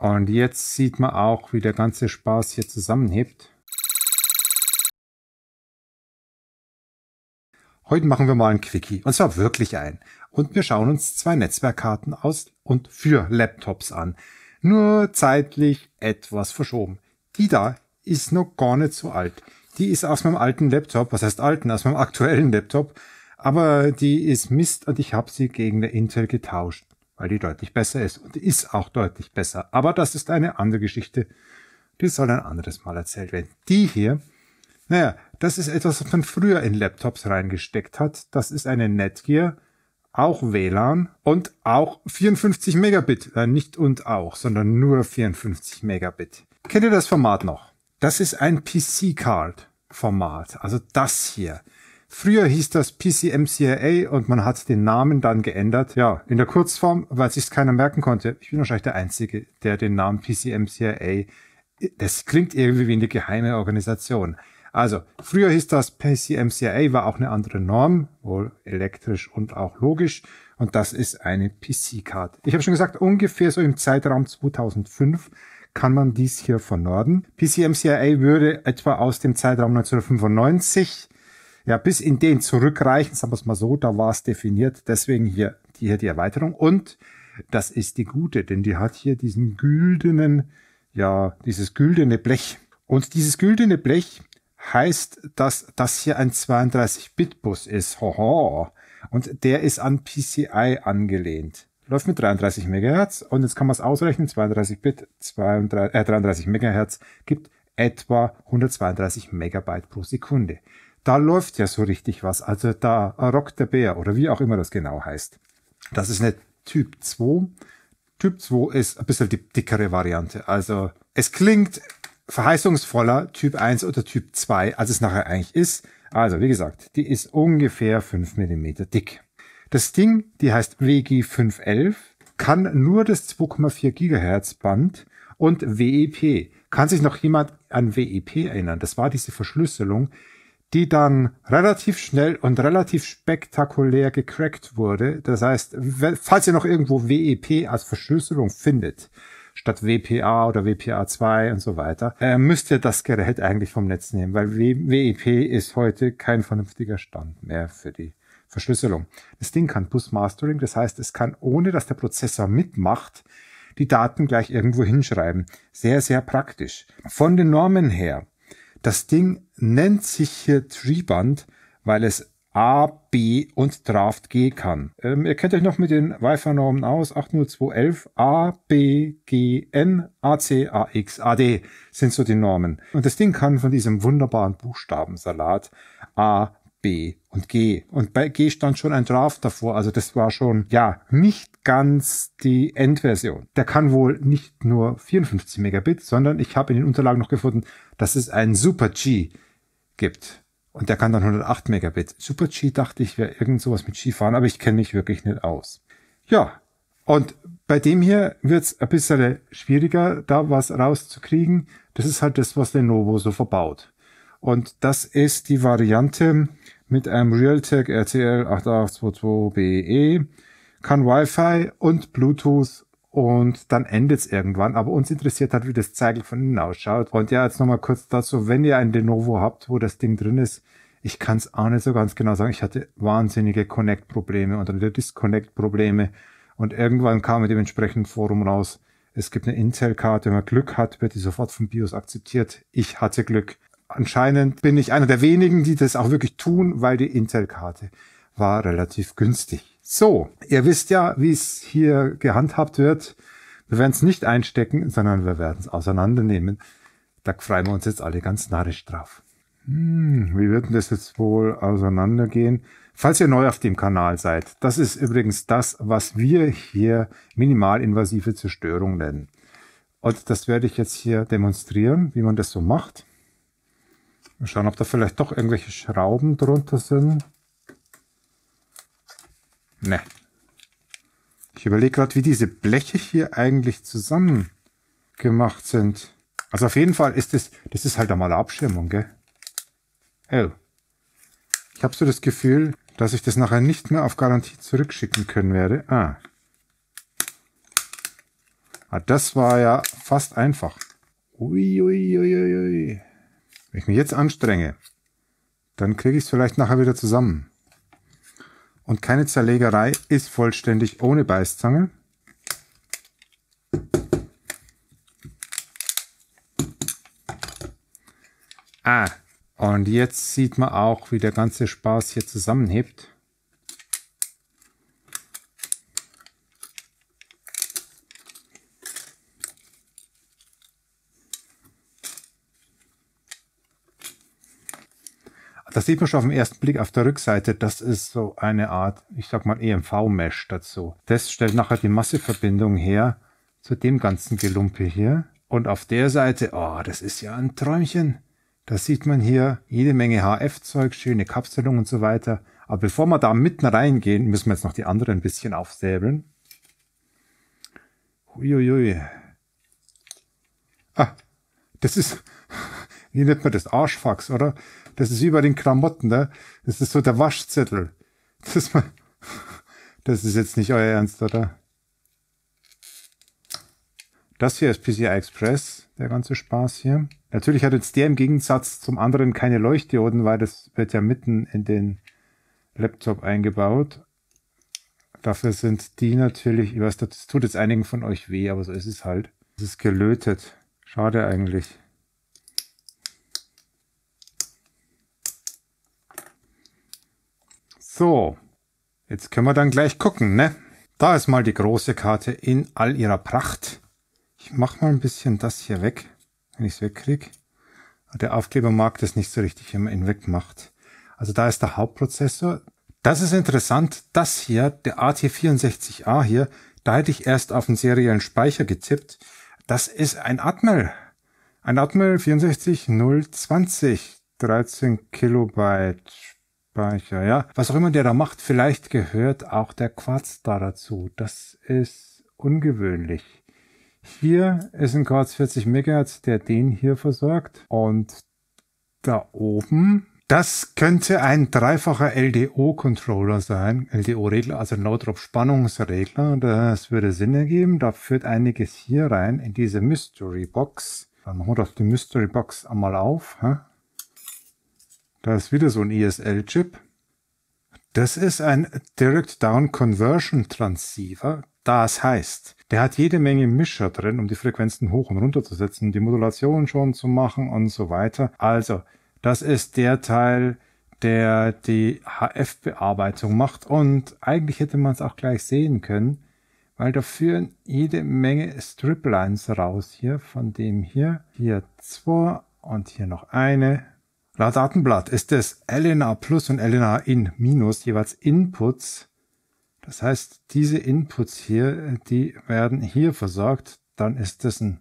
Und jetzt sieht man auch, wie der ganze Spaß hier zusammenhebt. Heute machen wir mal ein Quickie, und zwar wirklich ein. Und wir schauen uns zwei Netzwerkkarten aus und für Laptops an. Nur zeitlich etwas verschoben. Die da ist noch gar nicht so alt. Die ist aus meinem alten Laptop, was heißt alten, aus meinem aktuellen Laptop, aber die ist Mist und ich habe sie gegen der Intel getauscht weil die deutlich besser ist und ist auch deutlich besser. Aber das ist eine andere Geschichte, die soll ein anderes Mal erzählt werden. Die hier, naja, das ist etwas, was man früher in Laptops reingesteckt hat. Das ist eine Netgear, auch WLAN und auch 54 Megabit. Nein, nicht und auch, sondern nur 54 Megabit. Kennt ihr das Format noch? Das ist ein PC-Card-Format, also das hier. Früher hieß das PCMCIA und man hat den Namen dann geändert. Ja, in der Kurzform, weil sich keiner merken konnte. Ich bin wahrscheinlich der Einzige, der den Namen PCMCIA. Das klingt irgendwie wie eine geheime Organisation. Also, früher hieß das PCMCIA, war auch eine andere Norm, wohl elektrisch und auch logisch. Und das ist eine PC-Card. Ich habe schon gesagt, ungefähr so im Zeitraum 2005 kann man dies hier vernorden. PCMCIA würde etwa aus dem Zeitraum 1995 ja, bis in den zurückreichen, sagen wir es mal so, da war es definiert. Deswegen hier, hier die Erweiterung. Und das ist die gute, denn die hat hier diesen güldenen, ja, dieses güldene Blech. Und dieses güldene Blech heißt, dass das hier ein 32-Bit-Bus ist. Hoho. Und der ist an PCI angelehnt. Läuft mit 33 MHz. und jetzt kann man es ausrechnen. 32 Bit, 32, äh, 33 MHz gibt etwa 132 Megabyte pro Sekunde. Da läuft ja so richtig was. Also da äh, rockt der Bär oder wie auch immer das genau heißt. Das ist eine Typ 2. Typ 2 ist ein bisschen die dickere Variante. Also es klingt verheißungsvoller Typ 1 oder Typ 2, als es nachher eigentlich ist. Also, wie gesagt, die ist ungefähr 5 mm dick. Das Ding, die heißt WG511, kann nur das 2,4 Gigahertz Band und WEP. Kann sich noch jemand an WEP erinnern? Das war diese Verschlüsselung, die dann relativ schnell und relativ spektakulär gecrackt wurde. Das heißt, falls ihr noch irgendwo WEP als Verschlüsselung findet, statt WPA oder WPA2 und so weiter, äh, müsst ihr das Gerät eigentlich vom Netz nehmen, weil WEP ist heute kein vernünftiger Stand mehr für die Verschlüsselung. Das Ding kann Busmastering, das heißt, es kann, ohne dass der Prozessor mitmacht, die Daten gleich irgendwo hinschreiben. Sehr, sehr praktisch. Von den Normen her das Ding nennt sich hier Treeband, weil es A, B und Draft G kann. Ähm, ihr kennt euch noch mit den Wi-Fi-Normen aus. 80211 A, B, G, N, A, C, A, X, A, D sind so die Normen. Und das Ding kann von diesem wunderbaren Buchstabensalat A, B und G. Und bei G stand schon ein Draft davor. Also das war schon, ja, nicht ganz die Endversion. Der kann wohl nicht nur 54 Megabit, sondern ich habe in den Unterlagen noch gefunden, dass es einen Super G gibt. Und der kann dann 108 Megabit. Super G dachte ich wäre irgend sowas mit Skifahren, aber ich kenne mich wirklich nicht aus. Ja, und bei dem hier wird es ein bisschen schwieriger, da was rauszukriegen. Das ist halt das, was Lenovo so verbaut. Und das ist die Variante mit einem Realtek RTL 8822BE, kann Wi-Fi und Bluetooth und dann endet es irgendwann. Aber uns interessiert halt, wie das Zeigel von innen ausschaut. Und ja, jetzt nochmal kurz dazu, wenn ihr ein Lenovo habt, wo das Ding drin ist, ich kann es auch nicht so ganz genau sagen. Ich hatte wahnsinnige Connect-Probleme und dann wieder Disconnect-Probleme. Und irgendwann kam mit dem entsprechenden Forum raus, es gibt eine Intel-Karte, wenn man Glück hat, wird die sofort vom BIOS akzeptiert. Ich hatte Glück. Anscheinend bin ich einer der wenigen, die das auch wirklich tun, weil die Intel-Karte war relativ günstig. So, ihr wisst ja, wie es hier gehandhabt wird. Wir werden es nicht einstecken, sondern wir werden es auseinandernehmen. Da freuen wir uns jetzt alle ganz narrisch drauf. Hm, wie wird denn das jetzt wohl auseinandergehen? Falls ihr neu auf dem Kanal seid, das ist übrigens das, was wir hier minimalinvasive Zerstörung nennen. Und das werde ich jetzt hier demonstrieren, wie man das so macht. Mal schauen, ob da vielleicht doch irgendwelche Schrauben drunter sind. Ne. Ich überlege gerade, wie diese Bleche hier eigentlich zusammen gemacht sind. Also auf jeden Fall ist es, das, das ist halt einmal Abschirmung, gell? Oh. Ich habe so das Gefühl, dass ich das nachher nicht mehr auf Garantie zurückschicken können werde. Ah. ah das war ja fast einfach. Ui, Ui, ui, ui. Wenn ich mich jetzt anstrenge, dann kriege ich es vielleicht nachher wieder zusammen. Und keine Zerlegerei ist vollständig ohne Beißzange. Ah, und jetzt sieht man auch, wie der ganze Spaß hier zusammenhebt. das sieht man schon auf den ersten Blick auf der Rückseite. Das ist so eine Art, ich sag mal, EMV-Mesh dazu. Das stellt nachher die Masseverbindung her zu dem ganzen Gelumpe hier. Und auf der Seite, oh, das ist ja ein Träumchen. Da sieht man hier jede Menge HF-Zeug, schöne Kapselung und so weiter. Aber bevor wir da mitten reingehen, müssen wir jetzt noch die anderen ein bisschen aufsäbeln. Uiuiui. Ah, das ist, wie nennt man das? Arschfax, oder? Das ist über den Klamotten, ne? Das ist so der Waschzettel. Das ist, mal, das ist jetzt nicht euer Ernst, oder? Das hier ist PCI Express, der ganze Spaß hier. Natürlich hat jetzt der im Gegensatz zum anderen keine Leuchtdioden, weil das wird ja mitten in den Laptop eingebaut. Dafür sind die natürlich, ich weiß, das tut jetzt einigen von euch weh, aber so ist es halt. Es ist gelötet. Schade eigentlich. So, jetzt können wir dann gleich gucken, ne? Da ist mal die große Karte in all ihrer Pracht. Ich mach mal ein bisschen das hier weg, wenn ich es wegkriege. Der Aufkleber mag das nicht so richtig, wenn man ihn wegmacht. Also da ist der Hauptprozessor. Das ist interessant. Das hier, der AT64A hier, da hätte ich erst auf den seriellen Speicher getippt. Das ist ein Atmel. Ein Atmel 64020. 13 Kilobyte Speicher, ja. Was auch immer der da macht, vielleicht gehört auch der Quarz da dazu. Das ist ungewöhnlich. Hier ist ein Quarz 40 MHz, der den hier versorgt. Und da oben, das könnte ein dreifacher LDO-Controller sein. LDO-Regler, also No-Drop-Spannungsregler. Das würde Sinn ergeben. Da führt einiges hier rein in diese Mystery Box. Dann machen wir doch die Mystery Box einmal auf. Hä? Da ist wieder so ein ESL-Chip. Das ist ein Direct Down Conversion Transceiver. Das heißt, der hat jede Menge Mischer drin, um die Frequenzen hoch und runter zu setzen, die Modulation schon zu machen und so weiter. Also, das ist der Teil, der die HF-Bearbeitung macht. Und eigentlich hätte man es auch gleich sehen können, weil da führen jede Menge Striplines raus hier, von dem hier, hier zwei und hier noch eine Laut Datenblatt ist es LNA Plus und LNA In Minus jeweils Inputs. Das heißt, diese Inputs hier, die werden hier versorgt. Dann ist das ein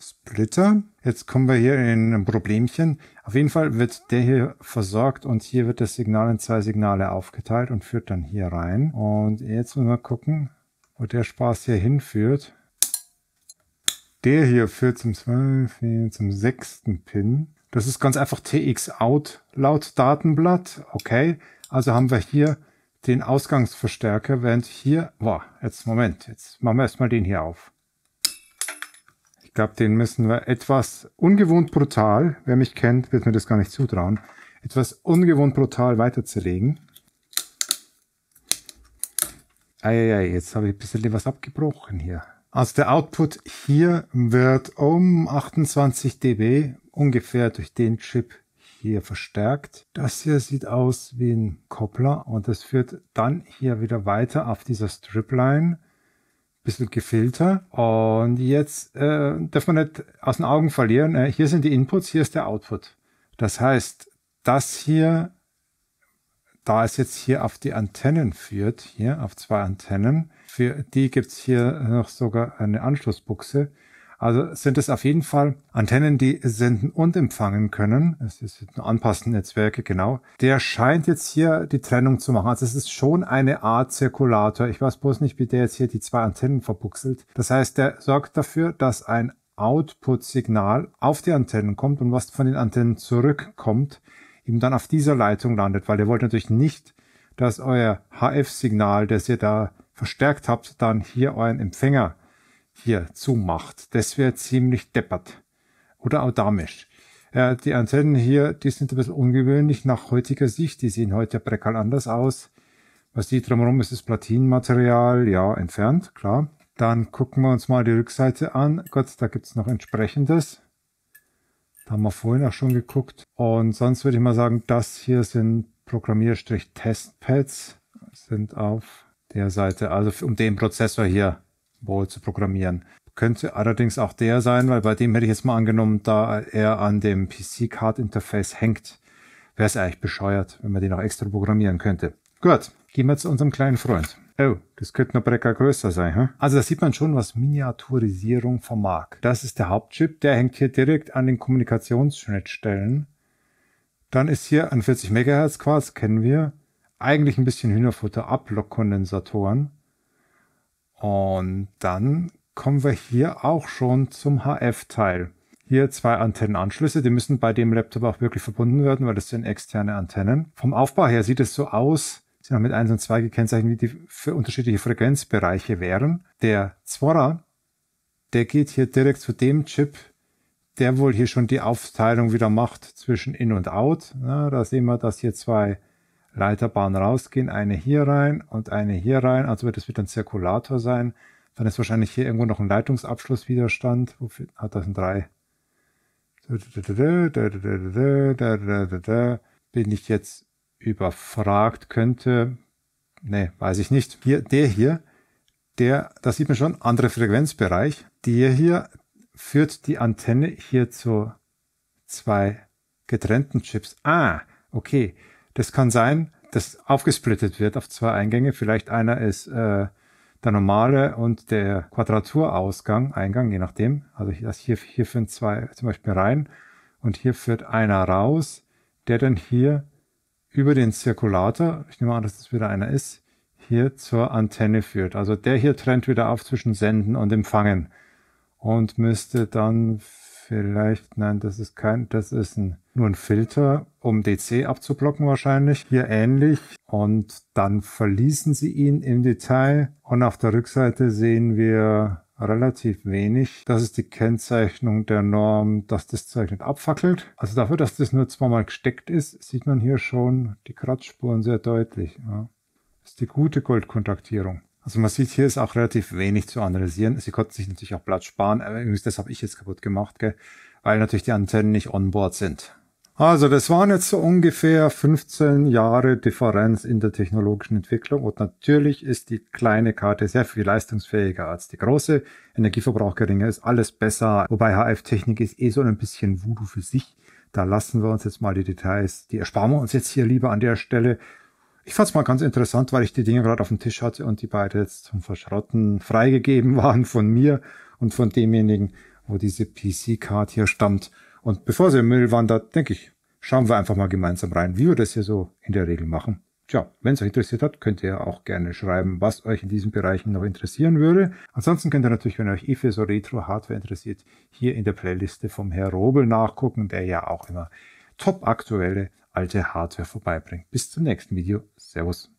Splitter. Jetzt kommen wir hier in ein Problemchen. Auf jeden Fall wird der hier versorgt und hier wird das Signal in zwei Signale aufgeteilt und führt dann hier rein. Und jetzt müssen wir gucken, wo der Spaß hier hinführt. Der hier führt zum 12, zum sechsten Pin. Das ist ganz einfach TX-Out laut Datenblatt. Okay, also haben wir hier den Ausgangsverstärker, während hier, boah, jetzt Moment, jetzt machen wir erstmal den hier auf. Ich glaube, den müssen wir etwas ungewohnt brutal, wer mich kennt, wird mir das gar nicht zutrauen, etwas ungewohnt brutal weiter zerlegen. Eieiei, jetzt habe ich ein bisschen was abgebrochen hier. Also der Output hier wird um 28 dB ungefähr durch den Chip hier verstärkt. Das hier sieht aus wie ein Koppler und das führt dann hier wieder weiter auf dieser Stripline. Bisschen Gefilter. Und jetzt äh, darf man nicht aus den Augen verlieren. Äh, hier sind die Inputs, hier ist der Output. Das heißt, das hier, da es jetzt hier auf die Antennen führt, hier auf zwei Antennen, für die gibt's hier noch sogar eine Anschlussbuchse. Also sind es auf jeden Fall Antennen, die senden und empfangen können. Es sind anpassende Netzwerke, genau. Der scheint jetzt hier die Trennung zu machen. Also es ist schon eine Art Zirkulator. Ich weiß bloß nicht, wie der jetzt hier die zwei Antennen verbuchselt. Das heißt, der sorgt dafür, dass ein Output-Signal auf die Antennen kommt und was von den Antennen zurückkommt, eben dann auf dieser Leitung landet, weil ihr wollt natürlich nicht, dass euer HF-Signal, das ihr da verstärkt habt, dann hier euren Empfänger hier zumacht. Das wäre ziemlich deppert. Oder auch damisch. Äh, die Antennen hier, die sind ein bisschen ungewöhnlich nach heutiger Sicht. Die sehen heute breckal anders aus. Was sieht drumherum ist das Platinmaterial. Ja, entfernt, klar. Dann gucken wir uns mal die Rückseite an. Gott, da gibt's noch entsprechendes. Da haben wir vorhin auch schon geguckt. Und sonst würde ich mal sagen, das hier sind Programmierstrich-Testpads. Sind auf der Seite, also um den Prozessor hier Ball zu programmieren. Könnte allerdings auch der sein, weil bei dem hätte ich jetzt mal angenommen, da er an dem PC-Card-Interface hängt, wäre es eigentlich bescheuert, wenn man den auch extra programmieren könnte. Gut, gehen wir zu unserem kleinen Freund. Oh, das könnte noch Brecker größer sein. Hm? Also da sieht man schon, was Miniaturisierung vermag. Das ist der Hauptchip, der hängt hier direkt an den Kommunikationsschnittstellen. Dann ist hier ein 40 MHz Quarz, kennen wir. Eigentlich ein bisschen Hühnerfutter, kondensatoren und dann kommen wir hier auch schon zum HF-Teil. Hier zwei Antennenanschlüsse, die müssen bei dem Laptop auch wirklich verbunden werden, weil das sind externe Antennen. Vom Aufbau her sieht es so aus, sind auch mit 1 und 2 gekennzeichnet, wie die für unterschiedliche Frequenzbereiche wären. Der Zwora, der geht hier direkt zu dem Chip, der wohl hier schon die Aufteilung wieder macht zwischen In und Out. Ja, da sehen wir, dass hier zwei Leiterbahn rausgehen, eine hier rein und eine hier rein. Also wird das wieder ein Zirkulator sein. Dann ist wahrscheinlich hier irgendwo noch ein Leitungsabschlusswiderstand. Wofür hat das ein 3? Bin ich jetzt überfragt? Könnte. Nee, weiß ich nicht. Hier, der hier, der, da sieht man schon, andere Frequenzbereich. Der hier führt die Antenne hier zu zwei getrennten Chips. Ah, okay. Das kann sein, dass aufgesplittet wird auf zwei Eingänge. Vielleicht einer ist äh, der normale und der Quadraturausgang, Eingang, je nachdem. Also hier, hier führen zwei zum Beispiel rein und hier führt einer raus, der dann hier über den Zirkulator, ich nehme an, dass das wieder einer ist, hier zur Antenne führt. Also der hier trennt wieder auf zwischen Senden und Empfangen und müsste dann vielleicht, nein, das ist kein, das ist ein, nur ein Filter, um DC abzublocken wahrscheinlich. Hier ähnlich. Und dann verließen sie ihn im Detail. Und auf der Rückseite sehen wir relativ wenig. Das ist die Kennzeichnung der Norm, dass das Zeug nicht abfackelt. Also dafür, dass das nur zweimal gesteckt ist, sieht man hier schon die Kratzspuren sehr deutlich. Ja. Das ist die gute Goldkontaktierung. Also man sieht, hier ist auch relativ wenig zu analysieren. Sie konnten sich natürlich auch Platz sparen, übrigens, das habe ich jetzt kaputt gemacht, gell? weil natürlich die Antennen nicht onboard sind. Also das waren jetzt so ungefähr 15 Jahre Differenz in der technologischen Entwicklung und natürlich ist die kleine Karte sehr viel leistungsfähiger als die große. Energieverbrauch geringer ist alles besser, wobei HF-Technik ist eh so ein bisschen Voodoo für sich. Da lassen wir uns jetzt mal die Details, die ersparen wir uns jetzt hier lieber an der Stelle. Ich fand es mal ganz interessant, weil ich die Dinge gerade auf dem Tisch hatte und die beide jetzt zum Verschrotten freigegeben waren von mir und von demjenigen, wo diese PC-Card hier stammt. Und bevor sie im Müll wandert, denke ich, schauen wir einfach mal gemeinsam rein, wie wir das hier so in der Regel machen. Tja, wenn es euch interessiert hat, könnt ihr auch gerne schreiben, was euch in diesen Bereichen noch interessieren würde. Ansonsten könnt ihr natürlich, wenn euch IFE so Retro-Hardware interessiert, hier in der Playliste vom Herr Robel nachgucken, der ja auch immer top aktuelle alte Hardware vorbeibringt. Bis zum nächsten Video. Servus.